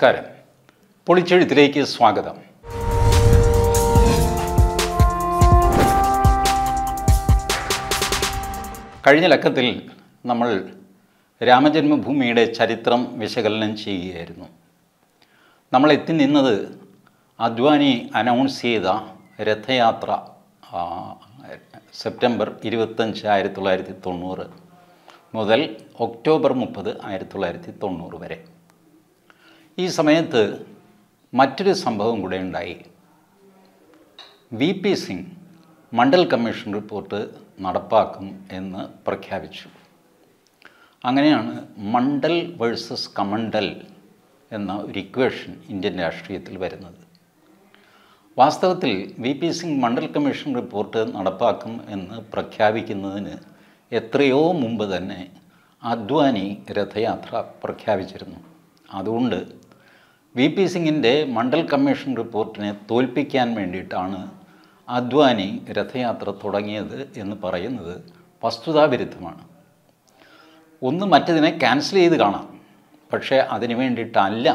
നമസ്കാരം പൊളിച്ചെഴുത്തിലേക്ക് സ്വാഗതം കഴിഞ്ഞ ലക്കത്തിൽ നമ്മൾ രാമജന്മഭൂമിയുടെ ചരിത്രം വിശകലനം ചെയ്യുകയായിരുന്നു നമ്മൾ എത്തി നിന്നത് അദ്വാനി അനൗൺസ് ചെയ്ത രഥയാത്ര സെപ്റ്റംബർ ഇരുപത്തഞ്ച് ആയിരത്തി തൊള്ളായിരത്തി തൊണ്ണൂറ് മുതൽ ഒക്ടോബർ മുപ്പത് ആയിരത്തി തൊള്ളായിരത്തി തൊണ്ണൂറ് വരെ ഈ സമയത്ത് മറ്റൊരു സംഭവം കൂടെ ഉണ്ടായി V P Singh Mandal commission report നടപ്പാക്കും എന്ന് പ്രഖ്യാപിച്ചു അങ്ങനെയാണ് മണ്ഡൽ വേഴ്സസ് കമണ്ഡൽ എന്ന ഒരു ഇക്വേഷൻ ഇന്ത്യൻ രാഷ്ട്രീയത്തിൽ വരുന്നത് വാസ്തവത്തിൽ V P Singh Mandal commission report നടപ്പാക്കും എന്ന് പ്രഖ്യാപിക്കുന്നതിന് എത്രയോ മുമ്പ് തന്നെ അദ്വാനി രഥയാത്ര പ്രഖ്യാപിച്ചിരുന്നു അതുകൊണ്ട് വി പി സിംഗിൻ്റെ മണ്ഡൽ കമ്മീഷൻ റിപ്പോർട്ടിനെ തോൽപ്പിക്കാൻ വേണ്ടിയിട്ടാണ് അദ്വാനി രഥയാത്ര തുടങ്ങിയത് എന്ന് പറയുന്നത് വസ്തുതാവിരുദ്ധമാണ് ഒന്ന് മറ്റതിനെ ക്യാൻസൽ ചെയ്ത് കാണാം പക്ഷേ അതിന് വേണ്ടിയിട്ടല്ല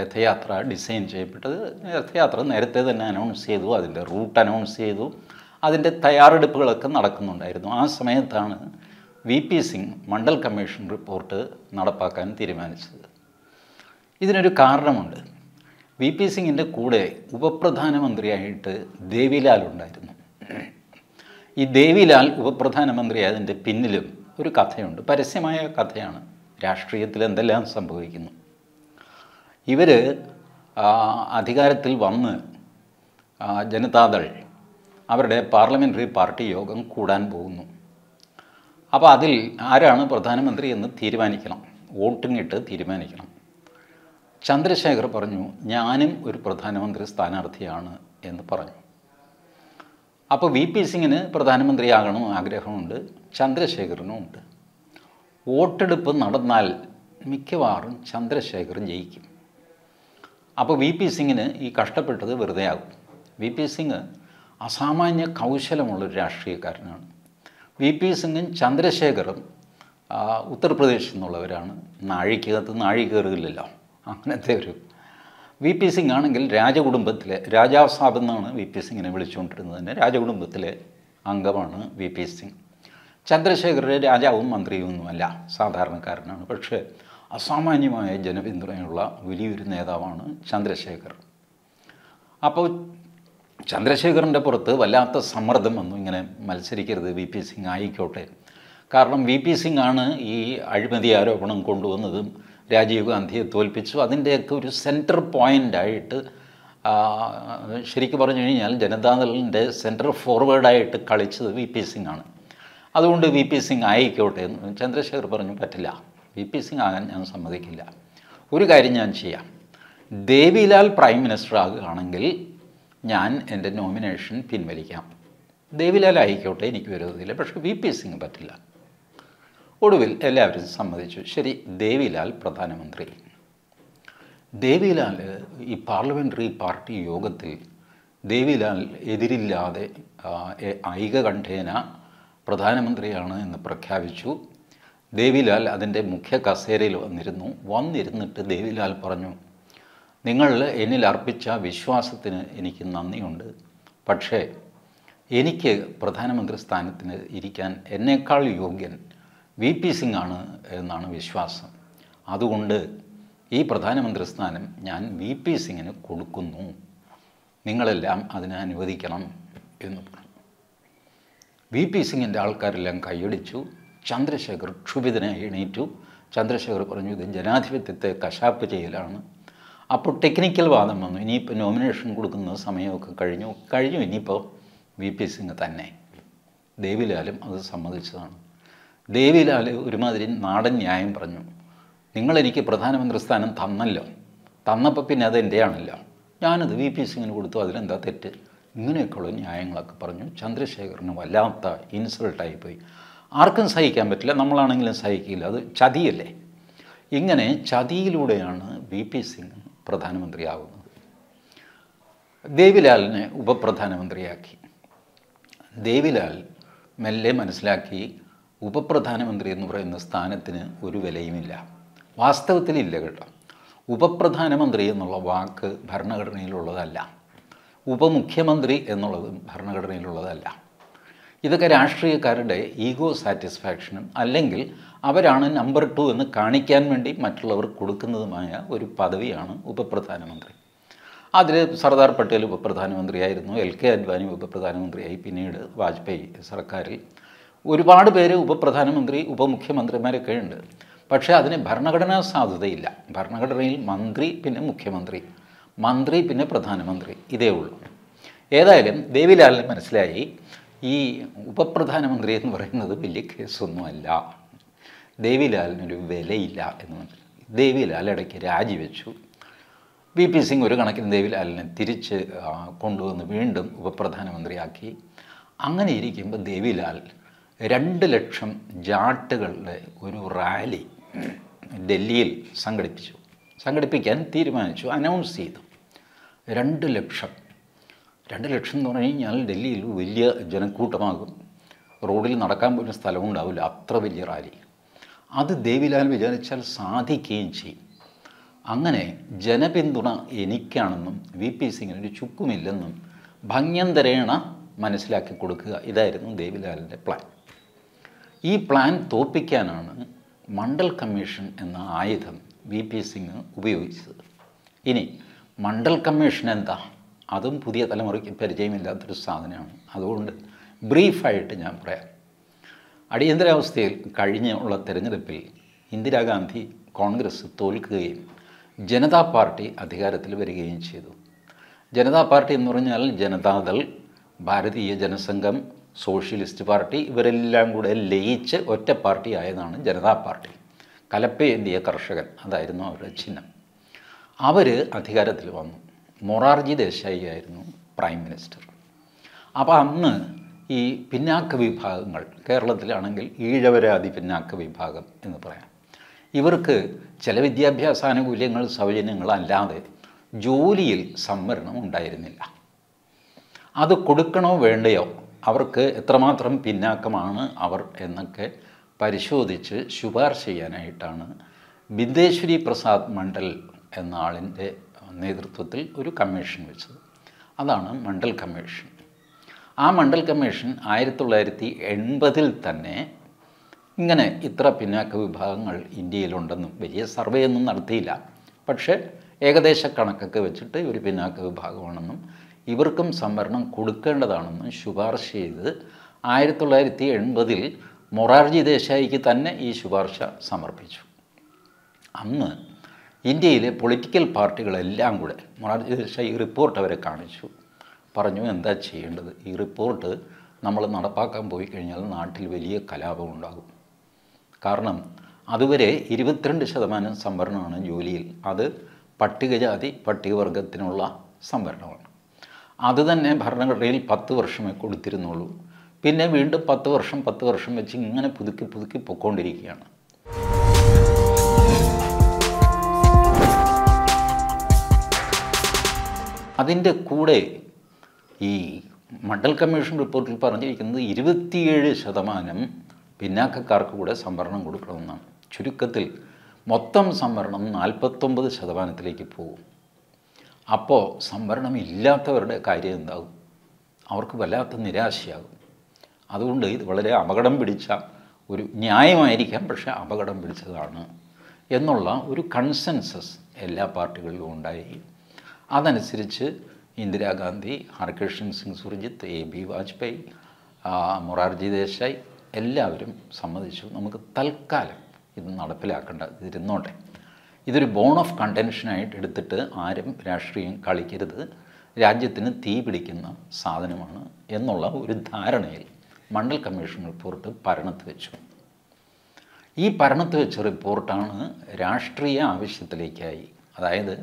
രഥയാത്ര ഡിസൈൻ ചെയ്യപ്പെട്ടത് രഥയാത്ര നേരത്തെ തന്നെ അനൗൺസ് ചെയ്തു അതിൻ്റെ റൂട്ട് അനൗൺസ് ചെയ്തു അതിൻ്റെ തയ്യാറെടുപ്പുകളൊക്കെ നടക്കുന്നുണ്ടായിരുന്നു ആ സമയത്താണ് V P Singh Mandal commission report നടപ്പാക്കാൻ തീരുമാനിച്ചത് ഇതിനൊരു കാരണമുണ്ട് വി പി സിംഗിൻ്റെ കൂടെ ഉപപ്രധാനമന്ത്രിയായിട്ട് ദേവിലാൽ ഉണ്ടായിരുന്നു ഈ ദേവിലാൽ ഉപപ്രധാനമന്ത്രിയായതിൻ്റെ പിന്നിലും ഒരു കഥയുണ്ട് പരസ്യമായ കഥയാണ് രാഷ്ട്രീയത്തിൽ എന്തെല്ലാം സംഭവിക്കുന്നു ഇവർ അധികാരത്തിൽ വന്ന് ജനതാദൾ അവരുടെ പാർലമെൻ്ററി പാർട്ടി യോഗം കൂടാൻ പോകുന്നു അപ്പോൾ അതിൽ ആരാണ് പ്രധാനമന്ത്രി എന്ന് തീരുമാനിക്കണം വോട്ടിങ്ങിട്ട് തീരുമാനിക്കണം ചന്ദ്രശേഖർ പറഞ്ഞു ഞാനും ഒരു പ്രധാനമന്ത്രി സ്ഥാനാർത്ഥിയാണ് എന്ന് പറഞ്ഞു അപ്പോൾ വി പി സിംഗിന് പ്രധാനമന്ത്രിയാകണം ആഗ്രഹമുണ്ട് ചന്ദ്രശേഖറിനും ഉണ്ട് വോട്ടെടുപ്പ് നടന്നാൽ മിക്കവാറും ചന്ദ്രശേഖർ ജയിക്കും അപ്പോൾ വി പി സിംഗിന് ഈ കഷ്ടപ്പെട്ടത് വെറുതെ ആകും വി പി സിംഗ് അസാമാന്യ കൗശലമുള്ളൊരു രാഷ്ട്രീയക്കാരനാണ് വി പി സിംഗും ചന്ദ്രശേഖറും ഉത്തർപ്രദേശിൽ നിന്നുള്ളവരാണ് നാഴികകത്ത് നാഴി അങ്ങനത്തെ ഒരു വി പി സിംഗ് ആണെങ്കിൽ രാജകുടുംബത്തിലെ രാജാവ് സാബ് എന്നാണ് വി പി സിംഗിനെ വിളിച്ചുകൊണ്ടിരുന്നത് തന്നെ രാജകുടുംബത്തിലെ അംഗമാണ് വി പി സിംഗ് ചന്ദ്രശേഖരരെ രാജാവും മന്ത്രിയുമൊന്നുമല്ല സാധാരണക്കാരനാണ് പക്ഷേ അസാമാന്യമായ ജനപിന്തുണയുള്ള വലിയൊരു നേതാവാണ് ചന്ദ്രശേഖർ അപ്പോൾ ചന്ദ്രശേഖറിൻ്റെ പുറത്ത് വല്ലാത്ത സമ്മർദ്ദം വന്നു ഇങ്ങനെ മത്സരിക്കരുത് വി പി സിംഗ് ആയിക്കോട്ടെ കാരണം വി പി സിംഗ് ആണ് ഈ അഴിമതി ആരോപണം കൊണ്ടുവന്നതും രാജീവ് ഗാന്ധിയെ തോൽപ്പിച്ചു അതിൻ്റെയൊക്കെ ഒരു സെൻറ്റർ പോയിൻ്റായിട്ട് ശരിക്കും പറഞ്ഞു കഴിഞ്ഞാൽ ജനതാദളിൻ്റെ സെൻറ്റർ ഫോർവേഡായിട്ട് കളിച്ചത് വി പി സിംഗ് ആണ് അതുകൊണ്ട് വി പി സിംഗ് ആയിക്കോട്ടെ എന്ന് ചന്ദ്രശേഖർ പറഞ്ഞു പറ്റില്ല വി പി സിംഗ് ആകാൻ ഞാൻ സമ്മതിക്കില്ല ഒരു കാര്യം ഞാൻ ചെയ്യാം ദേവിലാൽ പ്രൈം മിനിസ്റ്റർ ആകുകയാണെങ്കിൽ ഞാൻ എൻ്റെ നോമിനേഷൻ പിൻവലിക്കാം ദേവിലാൽ ആയിക്കോട്ടെ എനിക്ക് വരുന്നതില്ല പക്ഷേ വി പി സിംഗ് പറ്റില്ല ഒടുവിൽ എല്ലാവരും സമ്മതിച്ചു ശരി ദേവിലാൽ പ്രധാനമന്ത്രി ദേവിലാൽ ഈ പാർലമെൻ്ററി പാർട്ടി യോഗത്തിൽ ദേവിലാൽ എതിരില്ലാതെ ഐകകണ്ഠേന പ്രധാനമന്ത്രിയാണ് എന്ന് പ്രഖ്യാപിച്ചു ദേവിലാൽ അതിൻ്റെ മുഖ്യ കസേരയിൽ വന്നിരുന്നു വന്നിരുന്നിട്ട് ദേവിലാൽ പറഞ്ഞു നിങ്ങൾ എന്നിൽ അർപ്പിച്ച വിശ്വാസത്തിന് എനിക്ക് നന്ദിയുണ്ട് പക്ഷേ എനിക്ക് പ്രധാനമന്ത്രി സ്ഥാനത്തിന് ഇരിക്കാൻ എന്നേക്കാൾ യോഗ്യൻ വി പി സിംഗ് ആണ് എന്നാണ് വിശ്വാസം അതുകൊണ്ട് ഈ പ്രധാനമന്ത്രി സ്ഥാനം ഞാൻ വി പി സിംഗിന് കൊടുക്കുന്നു നിങ്ങളെല്ലാം അതിനെ അനുവദിക്കണം എന്ന് പറഞ്ഞു വി പി സിംഗിൻ്റെ ആൾക്കാരെല്ലാം കൈയടിച്ചു ചന്ദ്രശേഖർ ക്ഷുഭിതനെ എണീറ്റു ചന്ദ്രശേഖർ പറഞ്ഞു ഇത് ജനാധിപത്യത്തെ കശാപ്പ് ചെയ്യലാണ് അപ്പോൾ ടെക്നിക്കൽ വാദം വന്നു ഇനിയിപ്പോൾ നോമിനേഷൻ കൊടുക്കുന്ന സമയമൊക്കെ കഴിഞ്ഞു കഴിഞ്ഞു ഇനിയിപ്പോൾ വി പി സിംഗ് തന്നെ ദേവിലാലും അത് സമ്മതിച്ചതാണ് ദേവിലാൽ ഒരുമാതിരി നാടൻ ന്യായം പറഞ്ഞു നിങ്ങളെനിക്ക് പ്രധാനമന്ത്രി സ്ഥാനം തന്നല്ലോ തന്നപ്പോൾ പിന്നെ അത് ആണല്ല ഞാനത് വി പി സിംഗിന് കൊടുത്തു അതിലെന്താ തെറ്റ് ഇങ്ങനെയൊക്കെയുള്ള ന്യായങ്ങളൊക്കെ പറഞ്ഞു ചന്ദ്രശേഖറിന് വല്ലാത്ത ഇൻസൾട്ടായി പോയി ആർക്കും സഹിക്കാൻ പറ്റില്ല നമ്മളാണെങ്കിലും സഹിക്കില്ല അത് ചതിയല്ലേ ഇങ്ങനെ ചതിയിലൂടെയാണ് വി പി സിംഗ് പ്രധാനമന്ത്രിയാകുന്നത് ദേവിലാലിനെ ഉപപ്രധാനമന്ത്രിയാക്കി ദേവിലാൽ മെല്ലെ മനസ്സിലാക്കി ഉപപ്രധാനമന്ത്രി എന്ന് പറയുന്ന സ്ഥാനത്തിന് ഒരു വിലയുമില്ല വാസ്തവത്തിലില്ല കേട്ടോ ഉപപ്രധാനമന്ത്രി എന്നുള്ള വാക്ക് ഭരണഘടനയിലുള്ളതല്ല ഉപമുഖ്യമന്ത്രി എന്നുള്ളത് ഭരണഘടനയിലുള്ളതല്ല ഇതൊക്കെ രാഷ്ട്രീയക്കാരുടെ ഈഗോ സാറ്റിസ്ഫാക്ഷനും അല്ലെങ്കിൽ അവരാണ് നമ്പർ ടു എന്ന് കാണിക്കാൻ വേണ്ടി മറ്റുള്ളവർ കൊടുക്കുന്നതുമായ ഒരു പദവിയാണ് ഉപപ്രധാനമന്ത്രി അതിൽ സർദാർ പട്ടേൽ ഉപപ്രധാനമന്ത്രിയായിരുന്നു എൽ കെ അദ്വാനി ഉപപ്രധാനമന്ത്രിയായി പിന്നീട് വാജ്പേയി സർക്കാരിൽ ഒരുപാട് പേര് ഉപപ്രധാനമന്ത്രി ഉപമുഖ്യമന്ത്രിമാരൊക്കെ ഉണ്ട് പക്ഷേ അതിന് ഭരണഘടനാ സാധുതയില്ല ഭരണഘടനയിൽ മന്ത്രി പിന്നെ മുഖ്യമന്ത്രി മന്ത്രി പിന്നെ പ്രധാനമന്ത്രി ഇതേ ഉള്ളൂ ഏതായാലും ദേവിലാലിന് മനസ്സിലായി ഈ ഉപപ്രധാനമന്ത്രി എന്ന് പറയുന്നത് വലിയ കേസൊന്നുമല്ല ദേവിലാലിനൊരു വിലയില്ല എന്ന് മനസ്സിലായി ദേവിലാൽ ഇടയ്ക്ക് രാജിവെച്ചു വി പി സിംഗ് ഒരു കണക്കിന് ദേവിലാലിനെ തിരിച്ച് കൊണ്ടുവന്ന് വീണ്ടും ഉപപ്രധാനമന്ത്രിയാക്കി അങ്ങനെ ഇരിക്കുമ്പോൾ ദേവിലാൽ രണ്ട് ലക്ഷം ജാട്ടുകളുടെ ഒരു റാലി ഡൽഹിയിൽ സംഘടിപ്പിച്ചു സംഘടിപ്പിക്കാൻ തീരുമാനിച്ചു അനൗൺസ് ചെയ്തു രണ്ട് ലക്ഷം രണ്ട് ലക്ഷം എന്ന് പറഞ്ഞു കഴിഞ്ഞാൽ ഡൽഹിയിൽ വലിയ ജനക്കൂട്ടമാകും റോഡിൽ നടക്കാൻ പോലും സ്ഥലവും ഉണ്ടാവില്ല അത്ര വലിയ റാലി അത് ദേവിലാൽ വിചാരിച്ചാൽ സാധിക്കുകയും ചെയ്യും അങ്ങനെ ജനപിന്തുണ എനിക്കാണെന്നും വി പി സിംഗിനൊരു ചുക്കുമില്ലെന്നും ഭംഗ്യന്തരേണ മനസ്സിലാക്കി കൊടുക്കുക ഇതായിരുന്നു ദേവിലാലിൻ്റെ പ്ലാൻ ഈ പ്ലാൻ തോപ്പിക്കാനാണ് മണ്ഡൽ കമ്മീഷൻ എന്ന ആയുധം വി പി സിംഗ് ഉപയോഗിച്ചത് ഇനി മണ്ഡൽ കമ്മീഷൻ എന്താ അതും പുതിയ തലമുറയ്ക്ക് പരിചയമില്ലാത്തൊരു സാധനമാണ് അതുകൊണ്ട് ബ്രീഫായിട്ട് ഞാൻ പറയാം അടിയന്തരാവസ്ഥയിൽ കഴിഞ്ഞുള്ള തെരഞ്ഞെടുപ്പിൽ ഇന്ദിരാഗാന്ധി കോൺഗ്രസ് തോൽക്കുകയും ജനതാ പാർട്ടി അധികാരത്തിൽ വരികയും ചെയ്തു ജനതാ പാർട്ടി എന്ന് പറഞ്ഞാൽ ജനതാദൾ ഭാരതീയ ജനസംഘം സോഷ്യലിസ്റ്റ് പാർട്ടി ഇവരെല്ലാം കൂടെ ലയിച്ച് ഒറ്റ പാർട്ടി ആയതാണ് ജനതാ പാർട്ടി കലപ്പേന്തിയ കർഷകൻ അതായിരുന്നു അവരുടെ ചിഹ്നം അവർ അധികാരത്തിൽ വന്നു മൊറാർജി ദേശായി ആയിരുന്നു പ്രൈം മിനിസ്റ്റർ അപ്പോൾ അന്ന് ഈ പിന്നാക്ക വിഭാഗങ്ങൾ കേരളത്തിലാണെങ്കിൽ ഈഴവരാതി പിന്നാക്ക വിഭാഗം എന്ന് പറയാം ഇവർക്ക് ചില വിദ്യാഭ്യാസ ആനുകൂല്യങ്ങൾ സൗജന്യങ്ങളല്ലാതെ ജോലിയിൽ സംവരണം ഉണ്ടായിരുന്നില്ല അത് കൊടുക്കണോ വേണ്ടയോ അവർക്ക് എത്രമാത്രം പിന്നാക്കമാണ് അവർ എന്നൊക്കെ പരിശോധിച്ച് ശുപാർശ ചെയ്യാനായിട്ടാണ് ബിന്ദേശ്വരി പ്രസാദ് മണ്ഡൽ എന്ന ആളിൻ്റെ നേതൃത്വത്തിൽ ഒരു കമ്മീഷൻ വെച്ചത് അതാണ് മണ്ഡൽ കമ്മീഷൻ ആ മണ്ഡൽ കമ്മീഷൻ ആയിരത്തി തൊള്ളായിരത്തി എൺപതിൽ തന്നെ ഇങ്ങനെ ഇത്ര പിന്നാക്ക വിഭാഗങ്ങൾ ഇന്ത്യയിലുണ്ടെന്നും വലിയ സർവേ ഒന്നും നടത്തിയില്ല പക്ഷേ ഏകദേശ കണക്കൊക്കെ വെച്ചിട്ട് ഒരു പിന്നാക്ക വിഭാഗമാണെന്നും ഇവർക്കും സംവരണം കൊടുക്കേണ്ടതാണെന്ന് ശുപാർശ ചെയ്ത് ആയിരത്തി തൊള്ളായിരത്തി എൺപതിൽ മൊറാർജി ദേശായിക്ക് തന്നെ ഈ ശുപാർശ സമർപ്പിച്ചു അന്ന് ഇന്ത്യയിലെ പൊളിറ്റിക്കൽ പാർട്ടികളെല്ലാം കൂടെ മൊറാർജി ദേശായി ഈ റിപ്പോർട്ട് അവരെ കാണിച്ചു പറഞ്ഞു എന്താ ചെയ്യേണ്ടത് ഈ റിപ്പോർട്ട് നമ്മൾ നടപ്പാക്കാൻ പോയി കഴിഞ്ഞാൽ നാട്ടിൽ വലിയ കലാപം ഉണ്ടാകും കാരണം അതുവരെ ഇരുപത്തിരണ്ട് ശതമാനം സംവരണമാണ് ജോലിയിൽ അത് പട്ടികജാതി പട്ടികവർഗത്തിനുള്ള സംവരണമാണ് അത് തന്നെ ഭരണഘടനയിൽ പത്ത് വർഷമേ കൊടുത്തിരുന്നുള്ളൂ പിന്നെ വീണ്ടും പത്ത് വർഷം പത്ത് വർഷം വെച്ച് ഇങ്ങനെ പുതുക്കി പുതുക്കി പൊക്കോണ്ടിരിക്കുകയാണ് അതിൻ്റെ കൂടെ ഈ മണ്ഡൽ കമ്മീഷൻ റിപ്പോർട്ടിൽ പറഞ്ഞിരിക്കുന്നത് ഇരുപത്തിയേഴ് ശതമാനം പിന്നാക്കക്കാർക്ക് കൂടെ സംവരണം കൊടുക്കണമെന്നാണ് ചുരുക്കത്തിൽ മൊത്തം സംവരണം നാൽപ്പത്തൊമ്പത് ശതമാനത്തിലേക്ക് പോകും അപ്പോൾ സംവരണം ഇല്ലാത്തവരുടെ കാര്യം എന്താകും അവർക്ക് വല്ലാത്ത നിരാശയാകും അതുകൊണ്ട് ഇത് വളരെ അപകടം പിടിച്ച ഒരു ന്യായമായിരിക്കാം പക്ഷേ അപകടം പിടിച്ചതാണ് എന്നുള്ള ഒരു കൺസെൻസസ് എല്ലാ പാർട്ടികളിലും ഉണ്ടായി അതനുസരിച്ച് ഇന്ദിരാഗാന്ധി ഹർകൃഷ്ണൻ സിംഗ് സുർജിത്ത് എ ബി വാജ്പേയി മൊറാർജി ദേശായി എല്ലാവരും സമ്മതിച്ചു നമുക്ക് തൽക്കാലം ഇത് നടപ്പിലാക്കേണ്ട ഇതിരുന്നോട്ടെ ഇതൊരു ബോൺ ഓഫ് കണ്ടൻഷനായിട്ട് എടുത്തിട്ട് ആരും രാഷ്ട്രീയം കളിക്കരുത് രാജ്യത്തിന് തീ പിടിക്കുന്ന സാധനമാണ് എന്നുള്ള ഒരു ധാരണയിൽ മണ്ഡൽ കമ്മീഷൻ റിപ്പോർട്ട് ഭരണത്ത് വെച്ചു ഈ ഭരണത്ത് വെച്ച റിപ്പോർട്ടാണ് രാഷ്ട്രീയ ആവശ്യത്തിലേക്കായി അതായത്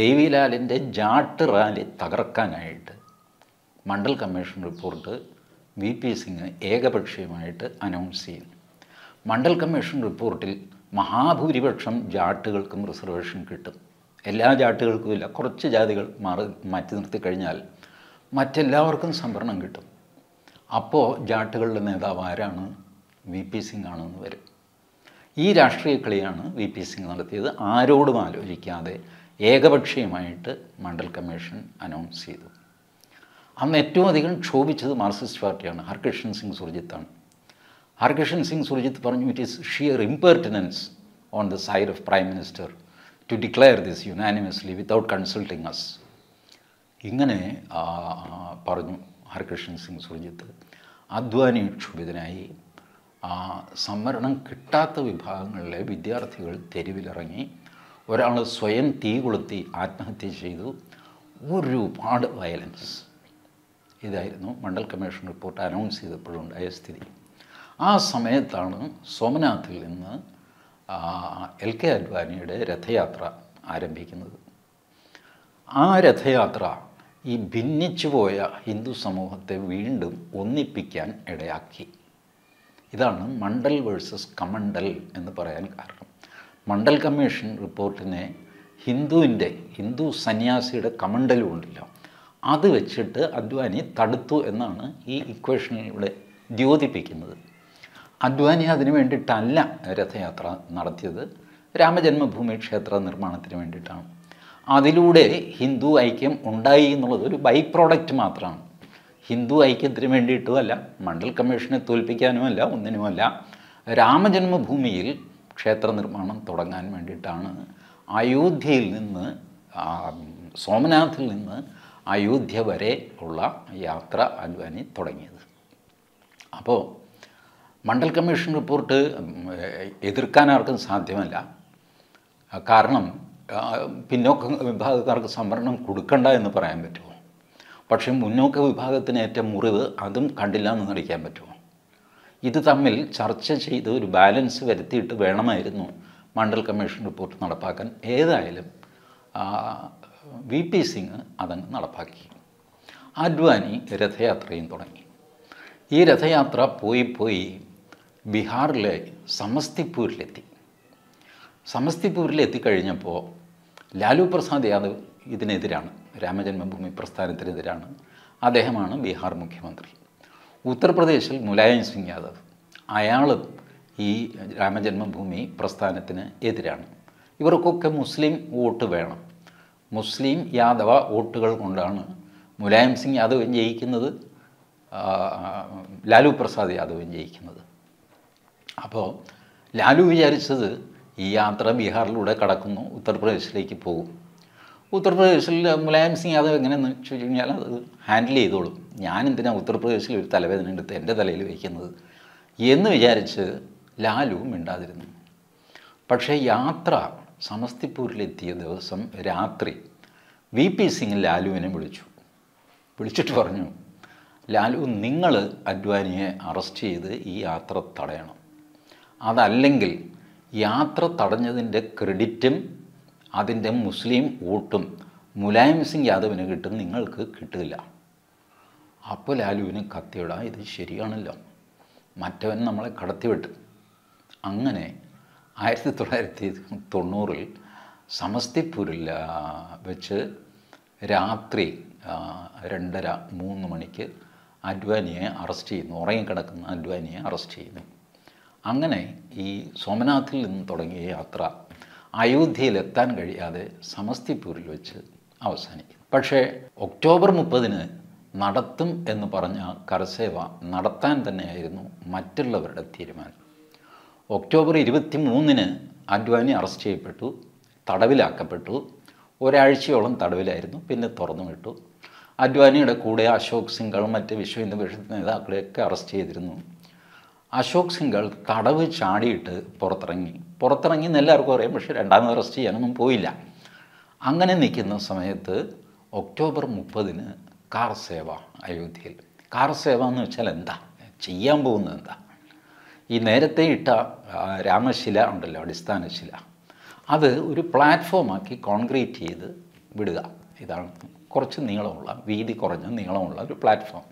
ദേവിലാലിൻ്റെ ജാട്ട് റാലി തകർക്കാനായിട്ട് Mandal commission report V P Singh ഏകപക്ഷീയമായിട്ട് അനൗൺസ് ചെയ്യുന്നു മണ്ഡൽ കമ്മീഷൻ റിപ്പോർട്ടിൽ മഹാഭൂരിപക്ഷം ജാട്ടുകൾക്കും റിസർവേഷൻ കിട്ടും എല്ലാ ജാട്ടുകൾക്കും ഇല്ല കുറച്ച് ജാതികൾ മാറി മാറ്റി നിർത്തി കഴിഞ്ഞാൽ മറ്റെല്ലാവർക്കും സംവരണം കിട്ടും അപ്പോൾ ജാട്ടുകളുടെ നേതാവ് ആരാണ് വി പി സിംഗ് ആണെന്ന് വരും ഈ രാഷ്ട്രീയ കളിയാണ് വി പി സിംഗ് നടത്തിയത് ആരോടും ആലോചിക്കാതെ ഏകപക്ഷീയമായിട്ട് മണ്ഡൽ കമ്മീഷൻ അനൗൺസ് ചെയ്തു അന്ന് ഏറ്റവും അധികം ക്ഷോഭിച്ചത് മാർക്സിസ്റ്റ് പാർട്ടിയാണ് ഹർകൃഷ്ണൻ സിംഗ് സുർജിത്താണ് Harkishan സിംഗ് Surjit പറഞ്ഞു it is sheer impertinence on the side of prime minister to declare this unanimously without consulting us ഇങ്ങനെ പറഞ്ഞു ഹർകൃഷ്ണൻ സിംഗ് സുർജിത്ത് അധ്വാനി ക്ഷുഭിതനായി സംവരണം കിട്ടാത്ത വിഭാഗങ്ങളിലെ വിദ്യാർത്ഥികൾ തെരുവിലിറങ്ങി ഒരാൾ സ്വയം തീ കൊളുത്തി ആത്മഹത്യ ചെയ്തു ഒരുപാട് വയലൻസ് ഇതായിരുന്നു മണ്ഡൽ കമ്മീഷൻ റിപ്പോർട്ട് അനൗൺസ് ചെയ്തപ്പോഴുണ്ടായ സ്ഥിതി ആ സമയത്താണ് സോമനാഥിൽ നിന്ന് എൽ കെ അദ്വാനിയുടെ രഥയാത്ര ആരംഭിക്കുന്നത് ആ രഥയാത്ര ഈ ഭിന്നിച്ചുപോയ ഹിന്ദു സമൂഹത്തെ വീണ്ടും ഒന്നിപ്പിക്കാൻ ഇടയാക്കി ഇതാണ് മണ്ഡൽ വേഴ്സസ് കമണ്ടൽ എന്ന് പറയാൻ കാരണം മണ്ഡൽ കമ്മീഷൻ റിപ്പോർട്ടിനെ ഹിന്ദുവിൻ്റെ ഹിന്ദു സന്യാസിയുടെ കമണ്ടലും ഉണ്ടല്ലോ അത് വെച്ചിട്ട് അദ്വാനി തടുത്തു എന്നാണ് ഈ ഇക്വേഷനിലൂടെ ദ്യോതിപ്പിക്കുന്നത് അദ്വാനി അതിനു വേണ്ടിയിട്ടല്ല രഥയാത്ര നടത്തിയത് രാമജന്മഭൂമി ക്ഷേത്ര നിർമ്മാണത്തിന് വേണ്ടിയിട്ടാണ് അതിലൂടെ ഹിന്ദു ഐക്യം ഉണ്ടായി എന്നുള്ളത് ഒരു ബൈ പ്രോഡക്റ്റ് മാത്രമാണ് ഹിന്ദു ഐക്യത്തിന് വേണ്ടിയിട്ടുമല്ല മണ്ഡൽ കമ്മീഷനെ തോൽപ്പിക്കാനുമല്ല ഒന്നിനുമല്ല രാമജന്മഭൂമിയിൽ ക്ഷേത്ര നിർമ്മാണം തുടങ്ങാൻ വേണ്ടിയിട്ടാണ് അയോധ്യയിൽ നിന്ന് സോമനാഥിൽ നിന്ന് അയോധ്യ വരെ ഉള്ള യാത്ര അദ്വാനി തുടങ്ങിയത് അപ്പോൾ മണ്ഡൽ കമ്മീഷൻ റിപ്പോർട്ട് എതിർക്കാൻ ആർക്കും സാധ്യമല്ല കാരണം പിന്നോക്ക വിഭാഗക്കാർക്ക് സംവരണം കൊടുക്കണ്ട എന്ന് പറയാൻ പറ്റുമോ പക്ഷേ മുന്നോക്ക വിഭാഗത്തിന് ഏറ്റ മുറിവ് അതും കണ്ടില്ല എന്ന് നടിക്കാൻ പറ്റുമോ ഇത് തമ്മിൽ ചർച്ച ചെയ്ത് ഒരു ബാലൻസ് വരുത്തിയിട്ട് വേണമായിരുന്നു മണ്ഡൽ കമ്മീഷൻ റിപ്പോർട്ട് നടപ്പാക്കാൻ ഏതായാലും വി പി സിംഗ് അതങ്ങ് നടപ്പാക്കി അഡ്വാനി രഥയാത്രയും തുടങ്ങി ഈ രഥയാത്ര പോയി പോയി ബീഹാറിലെ സമസ്തിപ്പൂരിലെത്തി സമസ്തിപ്പൂരിൽ എത്തിക്കഴിഞ്ഞപ്പോൾ ലാലു പ്രസാദ് യാദവ് ഇതിനെതിരാണ് രാമജന്മഭൂമി പ്രസ്ഥാനത്തിനെതിരാണ് അദ്ദേഹമാണ് ബീഹാർ മുഖ്യമന്ത്രി ഉത്തർപ്രദേശിൽ മുലായം സിംഗ് യാദവ് അയാളും ഈ രാമജന്മഭൂമി പ്രസ്ഥാനത്തിന് എതിരാണ് ഇവർക്കൊക്കെ മുസ്ലിം വോട്ട് വേണം മുസ്ലിം യാദവ വോട്ടുകൾ കൊണ്ടാണ് മുലായം സിംഗ് യാദവ് ജയിക്കുന്നത് ലാലു പ്രസാദ് യാദവ് ജയിക്കുന്നത് അപ്പോൾ ലാലു വിചാരിച്ചത് ഈ യാത്ര ബീഹാറിലൂടെ കടക്കുന്നു ഉത്തർപ്രദേശിലേക്ക് പോകും ഉത്തർപ്രദേശിൽ മുലായം സിംഗ് യാദവ് എങ്ങനെയെന്ന് ചോദിച്ചു കഴിഞ്ഞാൽ അത് ഹാൻഡിൽ ചെയ്തോളും ഞാൻ എന്തിനാണ് ഉത്തർപ്രദേശിൽ ഒരു തലവേദന എടുത്ത് എൻ്റെ തലയിൽ വയ്ക്കുന്നത് എന്ന് വിചാരിച്ച് ലാലു മിണ്ടാതിരുന്നു പക്ഷേ യാത്ര സമസ്തിപ്പൂരിലെത്തിയ ദിവസം രാത്രി വി പി സിംഗ് ലാലുവിനെ വിളിച്ചു വിളിച്ചിട്ട് പറഞ്ഞു ലാലു നിങ്ങൾ അഡ്വാനിയെ അറസ്റ്റ് ചെയ്ത് ഈ യാത്ര തടയണം അതല്ലെങ്കിൽ യാത്ര തടഞ്ഞതിൻ്റെ ക്രെഡിറ്റും അതിൻ്റെ മുസ്ലിം വോട്ടും മുലായം സിംഗ് യാദവിന് കിട്ടും നിങ്ങൾക്ക് കിട്ടില്ല അപ്പോൾ ലാലുവിന് കത്തിയിടാം ഇത് ശരിയാണല്ലോ മറ്റവൻ നമ്മളെ കടത്തിവിട്ടു അങ്ങനെ ആയിരത്തി തൊള്ളായിരത്തി തൊണ്ണൂറിൽ സമസ്തിപൂരിൽ വെച്ച് രാത്രി രണ്ടര മൂന്ന് മണിക്ക് അഡ്വാനിയെ അറസ്റ്റ് ചെയ്യുന്നു ഉറങ്ങിക്കിടക്കുന്ന അഡ്വാനിയെ അറസ്റ്റ് ചെയ്യുന്നു അങ്ങനെ ഈ സോമനാഥിൽ നിന്ന് തുടങ്ങിയ യാത്ര അയോധ്യയിലെത്താൻ കഴിയാതെ സമസ്തിപൂരിൽ വെച്ച് അവസാനിക്കും പക്ഷേ ഒക്ടോബർ മുപ്പതിന് നടത്തും എന്ന് പറഞ്ഞ കരസേവ നടത്താൻ തന്നെയായിരുന്നു മറ്റുള്ളവരുടെ തീരുമാനം ഒക്ടോബർ ഇരുപത്തി മൂന്നിന് അഡ്വാനി അറസ്റ്റ് ചെയ്യപ്പെട്ടു തടവിലാക്കപ്പെട്ടു ഒരാഴ്ചയോളം തടവിലായിരുന്നു പിന്നെ തുറന്നു വിട്ടു അഡ്വാനിയുടെ കൂടെ അശോക് സിംഗൾ മറ്റ് വിശ്വ ഹിന്ദു പരിഷത്ത് നേതാക്കളെയൊക്കെ അറസ്റ്റ് ചെയ്തിരുന്നു അശോക് സിംഗൾ തടവ് ചാടിയിട്ട് പുറത്തിറങ്ങി പുറത്തിറങ്ങി എന്ന് എല്ലാവർക്കും അറിയാം പക്ഷേ രണ്ടാമത് അറസ്റ്റ് ചെയ്യാനൊന്നും പോയില്ല അങ്ങനെ നിൽക്കുന്ന സമയത്ത് ഒക്ടോബർ മുപ്പതിന് കാർ സേവ അയോധ്യയിൽ കാർ സേവ എന്ന് വെച്ചാൽ എന്താ ചെയ്യാൻ പോകുന്നത് എന്താ ഈ നേരത്തെ ഇട്ട രാമശില ഉണ്ടല്ലോ അടിസ്ഥാന ശില അത് ഒരു പ്ലാറ്റ്ഫോമാക്കി കോൺക്രീറ്റ് ചെയ്ത് വിടുക ഇതാണ് കുറച്ച് നീളമുള്ള വീതി കുറഞ്ഞ നീളമുള്ള ഒരു പ്ലാറ്റ്ഫോം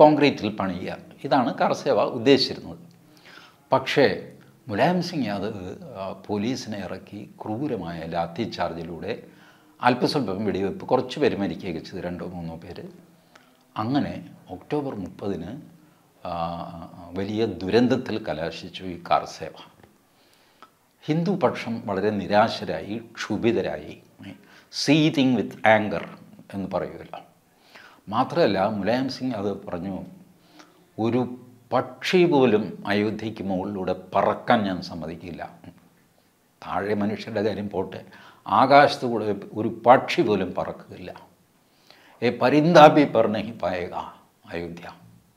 കോൺക്രീറ്റിൽ പണിയുക ഇതാണ് കർസേവ ഉദ്ദേശിച്ചിരുന്നത് പക്ഷേ മുലായം സിംഗ് യാദവ് പോലീസിനെ ഇറക്കി ക്രൂരമായ ലാത്തി ചാർജിലൂടെ അല്പസ്വല്പം വെടിവെപ്പ് കുറച്ച് പേര് മരിക്കുകയൊക്കെ ചെയ്തു രണ്ടോ മൂന്നോ പേര് അങ്ങനെ ഒക്ടോബർ മുപ്പതിന് വലിയ ദുരന്തത്തിൽ കലാശിച്ചു ഈ കാർസേവ ഹിന്ദു പക്ഷം വളരെ നിരാശരായി ക്ഷുഭിതരായി സീതിങ് വിത്ത് ആങ്കർ എന്ന് പറയുമല്ലോ മാത്രമല്ല മുലായം സിംഗ് അത് പറഞ്ഞു ഒരു പക്ഷി പോലും അയോധ്യയ്ക്ക് മുകളിലൂടെ പറക്കാൻ ഞാൻ സമ്മതിക്കില്ല താഴെ മനുഷ്യരുടെ കാര്യം പോട്ടെ ആകാശത്ത് കൂടെ ഒരു പക്ഷി പോലും പറക്കുകയില്ല ഏ പരിന്താപി പറഞ്ഞി പായക അയോധ്യ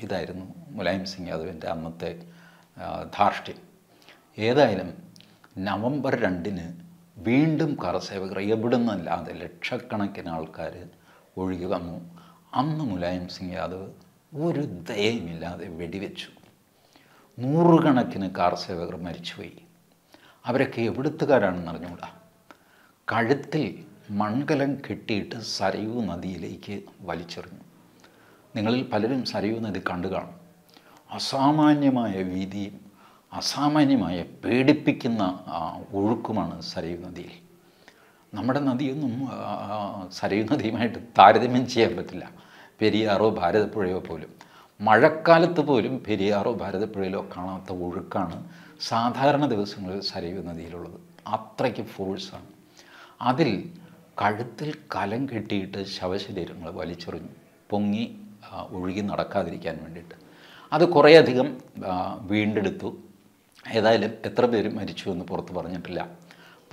ഇതായിരുന്നു മുലായം സിംഗ് യാദവിൻ്റെ അന്നത്തെ ധാർഷ്ട്യം ഏതായാലും നവംബർ രണ്ടിന് വീണ്ടും കർസേവകർ എവിടെ നിന്നല്ലാതെ ലക്ഷക്കണക്കിന് ആൾക്കാർ ഒഴുകി വന്നു അന്ന് മുലായം സിംഗ് യാദവ് ഒരു ദയമില്ലാതെ വെടിവെച്ചു നൂറുകണക്കിന് സേവകർ മരിച്ചുപോയി അവരൊക്കെ എവിടുത്തുകാരാണെന്ന് അറിഞ്ഞുകൂടാ കഴുത്തിൽ മൺകലം കെട്ടിയിട്ട് സരയൂ നദിയിലേക്ക് വലിച്ചെറിഞ്ഞു നിങ്ങളിൽ പലരും സരയൂ നദി കണ്ടു കാണും അസാമാന്യമായ വീതിയും അസാമാന്യമായ പേടിപ്പിക്കുന്ന ഒഴുക്കുമാണ് സരയൂ നദിയിൽ നമ്മുടെ നദിയൊന്നും സരയൂ നദിയുമായിട്ട് താരതമ്യം ചെയ്യാൻ പറ്റില്ല പെരിയാറോ ഭാരതപ്പുഴയോ പോലും മഴക്കാലത്ത് പോലും പെരിയാറോ ഭാരതപ്പുഴയിലോ കാണാത്ത ഒഴുക്കാണ് സാധാരണ ദിവസങ്ങളിൽ സരയു നദിയിലുള്ളത് അത്രയ്ക്ക് ഫോഴ്സാണ് അതിൽ കഴുത്തിൽ കലം കെട്ടിയിട്ട് ശവശരീരങ്ങൾ വലിച്ചെറിഞ്ഞു പൊങ്ങി ഒഴുകി നടക്കാതിരിക്കാൻ വേണ്ടിയിട്ട് അത് കുറേയധികം വീണ്ടെടുത്തു ഏതായാലും എത്ര പേര് മരിച്ചു എന്ന് പുറത്ത് പറഞ്ഞിട്ടില്ല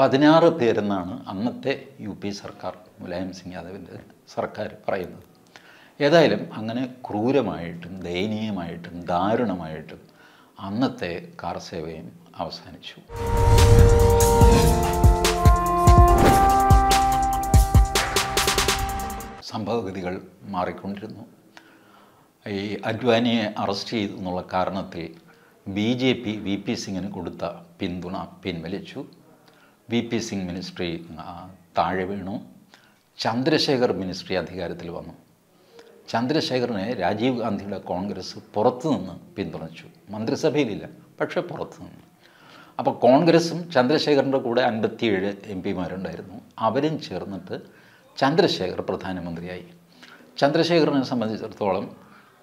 പതിനാറ് പേരെന്നാണ് അന്നത്തെ യു പി സർക്കാർ മുലായം സിംഗ് യാദവിൻ്റെ സർക്കാർ പറയുന്നത് ഏതായാലും അങ്ങനെ ക്രൂരമായിട്ടും ദയനീയമായിട്ടും ദാരുണമായിട്ടും അന്നത്തെ കാർ സേവയും അവസാനിച്ചു സംഭവഗതികൾ മാറിക്കൊണ്ടിരുന്നു ഈ അഡ്വാനിയെ അറസ്റ്റ് ചെയ്തു എന്നുള്ള കാരണത്തിൽ B J P V P സിംഗിന് കൊടുത്ത പിന്തുണ പിൻവലിച്ചു വി പി സിംഗ് മിനിസ്ട്രി താഴെ വീണു ചന്ദ്രശേഖർ മിനിസ്ട്രി അധികാരത്തിൽ വന്നു ചന്ദ്രശേഖരനെ രാജീവ് ഗാന്ധിയുടെ കോൺഗ്രസ് പുറത്തുനിന്ന് പിന്തുണച്ചു മന്ത്രിസഭയിലില്ല പക്ഷേ പുറത്തുനിന്ന് അപ്പോൾ കോൺഗ്രസും ചന്ദ്രശേഖറിൻ്റെ കൂടെ അൻപത്തിയേഴ് എം പിമാരുണ്ടായിരുന്നു അവരും ചേർന്നിട്ട് ചന്ദ്രശേഖർ പ്രധാനമന്ത്രിയായി ചന്ദ്രശേഖറിനെ സംബന്ധിച്ചിടത്തോളം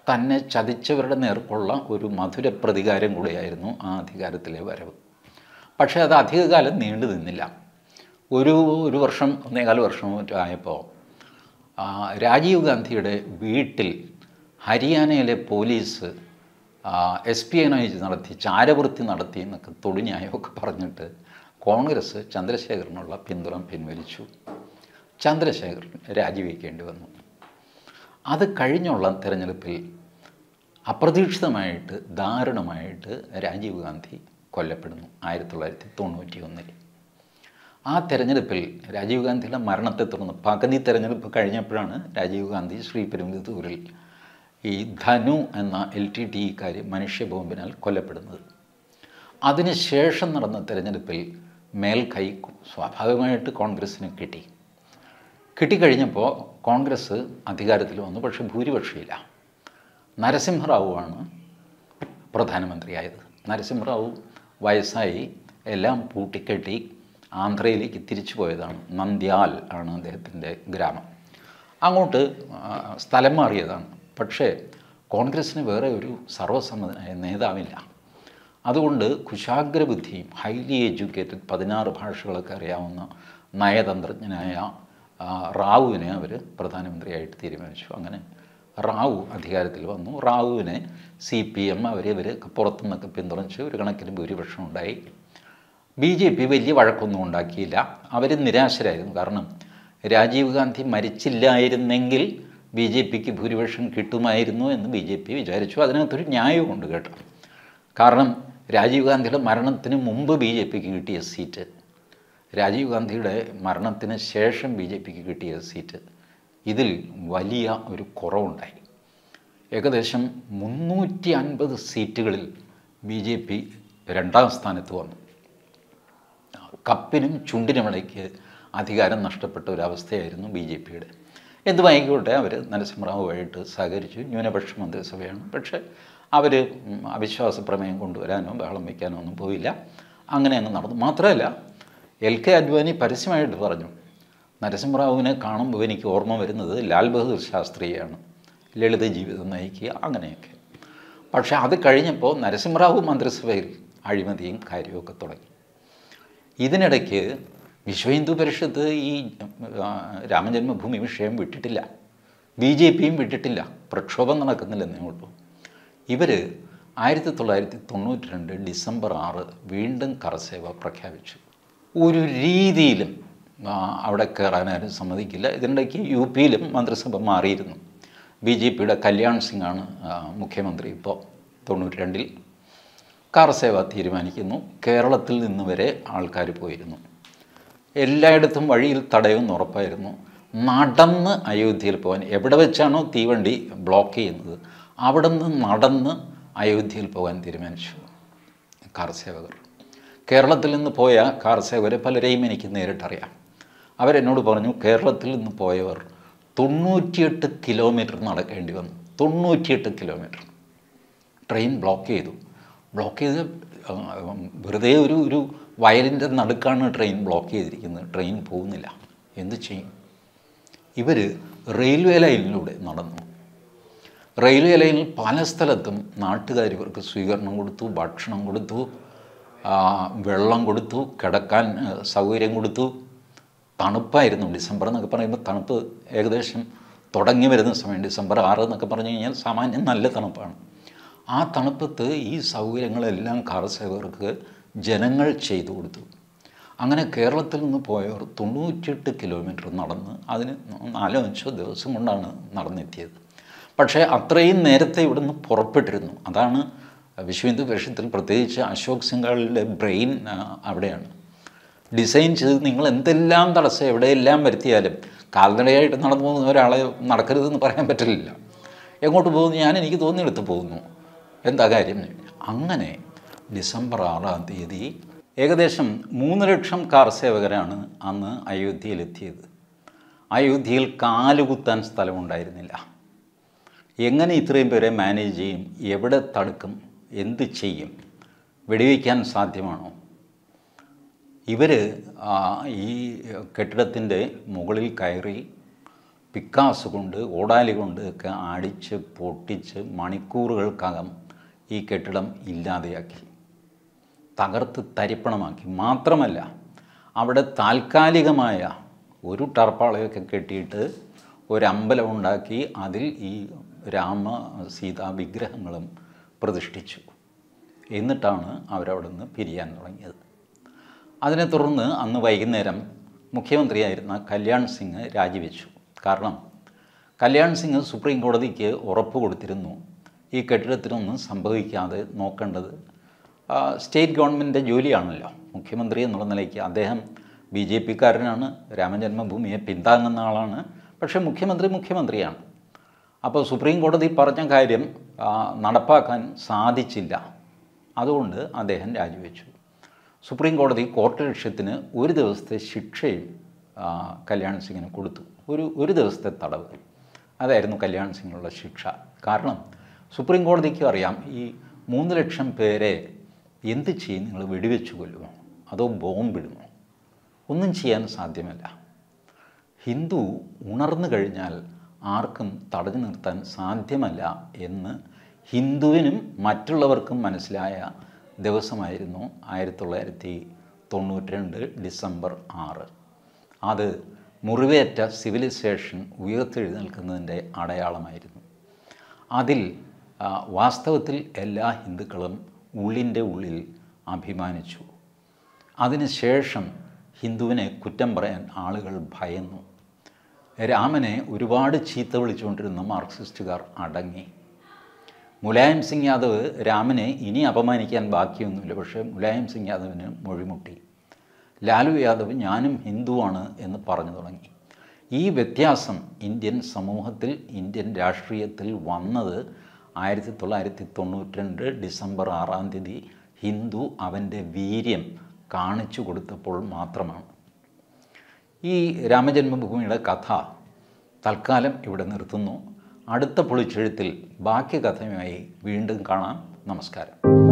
തന്നെ ചതിച്ചവരുടെ നേർക്കുള്ള ഒരു മധുര പ്രതികാരം കൂടിയായിരുന്നു ആ അധികാരത്തിലെ വരവ് പക്ഷേ അത് അധികകാലം നീണ്ടു നിന്നില്ല ഒരു ഒരു വർഷം ഒന്നേകാല വർഷം മറ്റോ ആയപ്പോൾ രാജീവ് ഗാന്ധിയുടെ വീട്ടിൽ ഹരിയാനയിലെ പോലീസ് എസ്പിയനേജ് നടത്തി ചാരവൃത്തി നടത്തി എന്നൊക്കെ തൊടിന്യായമൊക്കെ പറഞ്ഞിട്ട് കോൺഗ്രസ് ചന്ദ്രശേഖറിനുള്ള പിന്തുണ പിൻവലിച്ചു ചന്ദ്രശേഖരൻ രാജിവെക്കേണ്ടി വന്നു അത് കഴിഞ്ഞുള്ള തെരഞ്ഞെടുപ്പിൽ അപ്രതീക്ഷിതമായിട്ട് ദാരുണമായിട്ട് രാജീവ് ഗാന്ധി കൊല്ലപ്പെടുന്നു ആയിരത്തി തൊള്ളായിരത്തി തൊണ്ണൂറ്റി ഒന്നിൽ ആ തെരഞ്ഞെടുപ്പിൽ രാജീവ് ഗാന്ധിയുടെ മരണത്തെ തുടർന്ന് പകുതി തെരഞ്ഞെടുപ്പ് കഴിഞ്ഞപ്പോഴാണ് രാജീവ് ഗാന്ധി ശ്രീ പെരുമ്പത്തൂരിൽ ഈ ധനു എന്ന എൽ ടി ടി ഇക്കാർ മനുഷ്യബോംബിനാൽ കൊല്ലപ്പെടുന്നത് അതിനുശേഷം നടന്ന തെരഞ്ഞെടുപ്പിൽ മേൽക്കൈ സ്വാഭാവികമായിട്ട് കോൺഗ്രസ്സിന് കിട്ടി കിട്ടിക്കഴിഞ്ഞപ്പോൾ കോൺഗ്രസ് അധികാരത്തിൽ വന്നു പക്ഷേ ഭൂരിപക്ഷമില്ല നരസിംഹറാവുവാണ് പ്രധാനമന്ത്രിയായത് നരസിംഹറാവു വയസ്സായി എല്ലാം പൂട്ടിക്കെട്ടി ആന്ധ്രയിലേക്ക് തിരിച്ചു പോയതാണ് നന്ദ്യാൽ ആണ് അദ്ദേഹത്തിൻ്റെ ഗ്രാമം അങ്ങോട്ട് സ്ഥലം മാറിയതാണ് പക്ഷേ കോൺഗ്രസ്സിന് വേറെ ഒരു സർവസമ്മതനായ നേതാവില്ല അതുകൊണ്ട് കുശാഗ്രബുദ്ധിയും ഹൈലി എഡ്യൂക്കേറ്റഡ് പതിനാറ് ഭാഷകളൊക്കെ അറിയാവുന്ന നയതന്ത്രജ്ഞനായ റാവുവിനെ അവർ പ്രധാനമന്ത്രിയായിട്ട് തീരുമാനിച്ചു അങ്ങനെ റാവു അധികാരത്തിൽ വന്നു റാവുവിനെ സി പി എം അവരെ ഇവർ പുറത്തുനിന്നൊക്കെ പിന്തുണച്ച് ഒരു കണക്കിന് ഭൂരിപക്ഷം ഉണ്ടായി ബി ജെ പി വലിയ വഴക്കൊന്നും ഉണ്ടാക്കിയില്ല അവർ നിരാശരായിരുന്നു കാരണം രാജീവ് ഗാന്ധി മരിച്ചില്ലായിരുന്നെങ്കിൽ ബി ജെ പിക്ക് ഭൂരിപക്ഷം കിട്ടുമായിരുന്നു എന്ന് ബി ജെ പി വിചാരിച്ചു അതിനകത്തൊരു ന്യായമുണ്ട് കേട്ടോ കാരണം രാജീവ് ഗാന്ധിയുടെ മരണത്തിന് മുമ്പ് ബി ജെ പിക്ക് കിട്ടിയ സീറ്റ് രാജീവ് ഗാന്ധിയുടെ മരണത്തിന് ശേഷം ബി ജെ പിക്ക് കിട്ടിയ സീറ്റ് ഇതിൽ വലിയ ഒരു കുറവുണ്ടായി ഏകദേശം മുന്നൂറ്റി അൻപത് സീറ്റുകളിൽ ബി ജെ പി രണ്ടാം സ്ഥാനത്ത് വന്നു കപ്പിനും ചുണ്ടിനുമിടയ്ക്ക് അധികാരം നഷ്ടപ്പെട്ട ഒരവസ്ഥയായിരുന്നു ബി ജെ പിയുടെ എന്ത് വാങ്ങിക്കോട്ടെ അവർ നരസിംഹറാവുമായിട്ട് സഹകരിച്ചു ന്യൂനപക്ഷ മന്ത്രിസഭയാണ് പക്ഷേ അവർ അവിശ്വാസ പ്രമേയം കൊണ്ടുവരാനോ ബഹളം വയ്ക്കാനോ ഒന്നും പോയില്ല അങ്ങനെ അങ്ങ് നടന്നു മാത്രമല്ല എൽ കെ അദ്വാനി പരസ്യമായിട്ട് പറഞ്ഞു നരസിംഹറാവുവിനെ കാണുമ്പോൾ എനിക്ക് ഓർമ്മ വരുന്നത് ലാൽ ബഹദൂർ ശാസ്ത്രിയാണ് ലളിത ജീവിതം നയിക്കുക അങ്ങനെയൊക്കെ പക്ഷേ അത് കഴിഞ്ഞപ്പോൾ നരസിംഹറാവു മന്ത്രിസഭയിൽ അഴിമതിയും കാര്യമൊക്കെ തുടങ്ങി ഇതിനിടയ്ക്ക് വിശ്വഹിന്ദു പരിഷത്ത് ഈ രാമജന്മഭൂമി വിഷയം വിട്ടിട്ടില്ല ബി ജെ പിയും വിട്ടിട്ടില്ല പ്രക്ഷോഭം നടക്കുന്നില്ലെന്നേ ഉള്ളൂ ഇവർ ആയിരത്തി തൊള്ളായിരത്തി തൊണ്ണൂറ്റി രണ്ട് ഡിസംബർ ആറ് വീണ്ടും കറസേവ പ്രഖ്യാപിച്ചു ഒരു രീതിയിലും അവിടെ കയറാനാരും സമ്മതിക്കില്ല ഇതിനിടയ്ക്ക് യു പിയിലും മന്ത്രിസഭ മാറിയിരുന്നു ബി ജെ പിയുടെ കല്യാൺ സിംഗാണ് മുഖ്യമന്ത്രി ഇപ്പോൾ തൊണ്ണൂറ്റി രണ്ടിൽ കാർ സേവ തീരുമാനിക്കുന്നു കേരളത്തിൽ നിന്ന് വരെ ആൾക്കാർ പോയിരുന്നു എല്ലായിടത്തും വഴിയിൽ തടയുമെന്ന് ഉറപ്പായിരുന്നു നടന്ന് അയോധ്യയിൽ പോകാൻ എവിടെ വെച്ചാണോ തീവണ്ടി ബ്ലോക്ക് ചെയ്യുന്നത് അവിടെ നിന്ന് നടന്ന് അയോധ്യയിൽ പോകാൻ തീരുമാനിച്ചു കാർ സേവകർ കേരളത്തിൽ നിന്ന് പോയ കാർ സേവകരെ പലരെയും എനിക്ക് നേരിട്ടറിയാം അവരെന്നോട് പറഞ്ഞു കേരളത്തിൽ നിന്ന് പോയവർ തൊണ്ണൂറ്റിയെട്ട് കിലോമീറ്റർ നടക്കേണ്ടി വന്നു തൊണ്ണൂറ്റിയെട്ട് കിലോമീറ്റർ ട്രെയിൻ ബ്ലോക്ക് ചെയ്തു ബ്ലോക്ക് ചെയ്ത് വെറുതെ ഒരു ഒരു വയലിൻ്റെ നടുക്കാണ് ട്രെയിൻ ബ്ലോക്ക് ചെയ്തിരിക്കുന്നത് ട്രെയിൻ പോകുന്നില്ല എന്ത് ചെയ്യും ഇവർ റെയിൽവേ ലൈനിലൂടെ നടന്നു റെയിൽവേ ലൈനിൽ പല സ്ഥലത്തും നാട്ടുകാർ ഇവർക്ക് സ്വീകരണം കൊടുത്തു ഭക്ഷണം കൊടുത്തു വെള്ളം കൊടുത്തു കിടക്കാൻ സൗകര്യം കൊടുത്തു തണുപ്പായിരുന്നു ഡിസംബർ എന്നൊക്കെ പറയുമ്പോൾ തണുപ്പ് ഏകദേശം തുടങ്ങി വരുന്ന സമയം ഡിസംബർ ആറ് എന്നൊക്കെ പറഞ്ഞു കഴിഞ്ഞാൽ സാമാന്യം നല്ല തണുപ്പാണ് ആ തണുപ്പത്ത് ഈ സൗകര്യങ്ങളെല്ലാം കർഷകർക്ക് ജനങ്ങൾ ചെയ്തു കൊടുത്തു അങ്ങനെ കേരളത്തിൽ നിന്ന് പോയവർ തൊണ്ണൂറ്റിയെട്ട് കിലോമീറ്റർ നടന്ന് അതിന് നാലോ അഞ്ചോ ദിവസം കൊണ്ടാണ് നടന്നെത്തിയത് പക്ഷേ അത്രയും നേരത്തെ നിന്ന് പുറപ്പെട്ടിരുന്നു അതാണ് വിശ്വഹിന്ദു വേഷത്തിൽ പ്രത്യേകിച്ച് അശോക് സിംഗാളിൻ്റെ ബ്രെയിൻ അവിടെയാണ് ഡിസൈൻ ചെയ്ത് നിങ്ങൾ എന്തെല്ലാം തടസ്സം എവിടെയെല്ലാം വരുത്തിയാലും കാൽനടയായിട്ട് നടന്നു പോകുന്ന ഒരാളെ നടക്കരുതെന്ന് പറയാൻ പറ്റില്ല എങ്ങോട്ട് പോകുന്നു ഞാൻ എനിക്ക് തോന്നിയെടുത്ത് പോകുന്നു എന്താ കാര്യം അങ്ങനെ ഡിസംബർ ആറാം തീയതി ഏകദേശം മൂന്ന് ലക്ഷം കാർ സേവകരാണ് അന്ന് അയോധ്യയിലെത്തിയത് അയോധ്യയിൽ കാലുകുത്താൻ സ്ഥലമുണ്ടായിരുന്നില്ല എങ്ങനെ ഇത്രയും പേരെ മാനേജ് ചെയ്യും എവിടെ തടുക്കും എന്ത് ചെയ്യും വെടിവയ്ക്കാൻ സാധ്യമാണോ ഇവർ ഈ കെട്ടിടത്തിൻ്റെ മുകളിൽ കയറി പിക്കാസ് കൊണ്ട് ഓടാലി കൊണ്ട് ഒക്കെ അടിച്ച് പൊട്ടിച്ച് മണിക്കൂറുകൾക്കകം ഈ കെട്ടിടം ഇല്ലാതെയാക്കി തകർത്ത് തരിപ്പണമാക്കി മാത്രമല്ല അവിടെ താൽക്കാലികമായ ഒരു ടർപ്പാളയൊക്കെ കെട്ടിയിട്ട് ഒരമ്പലം ഉണ്ടാക്കി അതിൽ ഈ രാമ സീതാ വിഗ്രഹങ്ങളും പ്രതിഷ്ഠിച്ചു എന്നിട്ടാണ് അവരവിടെ നിന്ന് പിരിയാൻ തുടങ്ങിയത് അതിനെ തുടർന്ന് അന്ന് വൈകുന്നേരം മുഖ്യമന്ത്രിയായിരുന്ന കല്യാൺ സിംഗ് രാജിവെച്ചു കാരണം കല്യാൺ സിംഗ് സുപ്രീം കോടതിക്ക് ഉറപ്പ് കൊടുത്തിരുന്നു ഈ കെട്ടിടത്തിനൊന്നും സംഭവിക്കാതെ നോക്കേണ്ടത് സ്റ്റേറ്റ് ഗവൺമെൻറ്റിൻ്റെ ജോലിയാണല്ലോ മുഖ്യമന്ത്രി എന്നുള്ള നിലയ്ക്ക് അദ്ദേഹം ബി ജെ പിക്കാരനാണ് രാമജന്മഭൂമിയെ പിന്താങ്ങുന്ന ആളാണ് പക്ഷേ മുഖ്യമന്ത്രി മുഖ്യമന്ത്രിയാണ് അപ്പോൾ സുപ്രീം കോടതി പറഞ്ഞ കാര്യം നടപ്പാക്കാൻ സാധിച്ചില്ല അതുകൊണ്ട് അദ്ദേഹം രാജിവെച്ചു സുപ്രീം കോടതി കോർട്ട് ലക്ഷ്യത്തിന് ഒരു ദിവസത്തെ ശിക്ഷയും കല്യാൺ സിംഗിന് കൊടുത്തു ഒരു ഒരു ദിവസത്തെ തടവ് അതായിരുന്നു കല്യാൺ സിംഗിനുള്ള ശിക്ഷ കാരണം സുപ്രീം കോടതിക്ക് അറിയാം ഈ മൂന്ന് ലക്ഷം പേരെ എന്ത് ചെയ്യും നിങ്ങൾ വെടിവെച്ച് കൊല്ലുമോ അതോ ബോംബിടുമോ ഒന്നും ചെയ്യാൻ സാധ്യമല്ല ഹിന്ദു ഉണർന്നു കഴിഞ്ഞാൽ ആർക്കും തടഞ്ഞു നിർത്താൻ സാധ്യമല്ല എന്ന് ഹിന്ദുവിനും മറ്റുള്ളവർക്കും മനസ്സിലായ ദിവസമായിരുന്നു ആയിരത്തി തൊള്ളായിരത്തി തൊണ്ണൂറ്റി രണ്ട് ഡിസംബർ ആറ് അത് മുറിവേറ്റ സിവിലൈസേഷൻ ഉയർത്തെഴുന്നേൽക്കുന്നതിൻ്റെ അടയാളമായിരുന്നു അതിൽ വാസ്തവത്തിൽ എല്ലാ ഹിന്ദുക്കളും ഉള്ളിൻ്റെ ഉള്ളിൽ അഭിമാനിച്ചു അതിനുശേഷം ഹിന്ദുവിനെ കുറ്റം പറയാൻ ആളുകൾ ഭയന്നു രാമനെ ഒരുപാട് ചീത്ത വിളിച്ചുകൊണ്ടിരുന്ന മാർക്സിസ്റ്റുകാർ അടങ്ങി മുലായം സിംഗ് യാദവ് രാമനെ ഇനി അപമാനിക്കാൻ ബാക്കിയൊന്നുമില്ല പക്ഷേ മുലായം സിംഗ് യാദവിന് മൊഴിമുട്ടി ലാലു യാദവ് ഞാനും ഹിന്ദുവാണ് എന്ന് പറഞ്ഞു തുടങ്ങി ഈ വ്യത്യാസം ഇന്ത്യൻ സമൂഹത്തിൽ ഇന്ത്യൻ രാഷ്ട്രീയത്തിൽ വന്നത് ആയിരത്തി തൊള്ളായിരത്തി തൊണ്ണൂറ്റി രണ്ട് ഡിസംബർ ആറാം തീയതി ഹിന്ദു അവൻ്റെ വീര്യം കാണിച്ചു കൊടുത്തപ്പോൾ മാത്രമാണ് ഈ രാമജന്മഭൂമിയുടെ കഥ തൽക്കാലം ഇവിടെ നിർത്തുന്നു അടുത്ത പൊളിച്ചെഴുത്തിൽ ബാക്കി കഥയുമായി വീണ്ടും കാണാം നമസ്കാരം